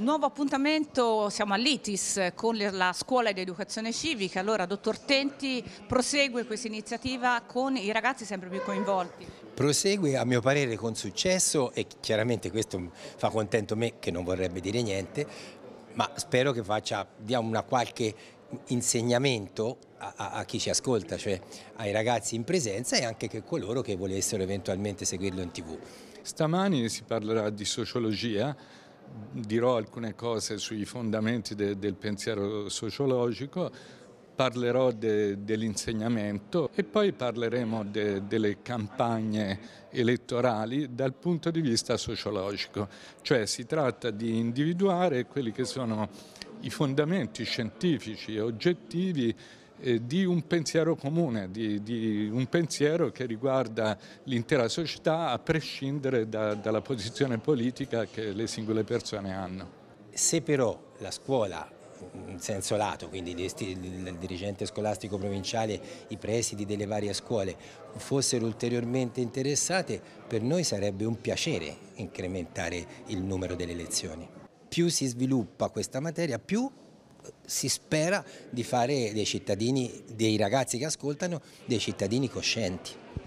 Nuovo appuntamento, siamo all'ITIS eh, con la scuola di educazione civica, allora dottor Tenti prosegue questa iniziativa con i ragazzi sempre più coinvolti. Prosegue a mio parere con successo e chiaramente questo fa contento me che non vorrebbe dire niente, ma spero che faccia, dia una qualche insegnamento a, a, a, chi ci ascolta, cioè ai ragazzi in presenza e anche a coloro che volessero eventualmente seguirlo in tv. Stamani si parlerà di sociologia dirò alcune cose sui fondamenti de, del pensiero sociologico, parlerò de, dell'insegnamento e poi parleremo de, delle campagne elettorali dal punto di vista sociologico, cioè si tratta di individuare quelli che sono i fondamenti scientifici e oggettivi eh, di un pensiero comune, di, di un pensiero che riguarda l'intera società a prescindere da, dalla posizione politica che le singole persone hanno. Se però la scuola in senso lato, quindi il dirigente scolastico provinciale, i presidi delle varie scuole fossero ulteriormente interessate, per noi sarebbe un piacere incrementare il numero delle lezioni. Più si sviluppa questa materia, più si spera di fare dei cittadini, dei ragazzi che ascoltano, dei cittadini coscienti.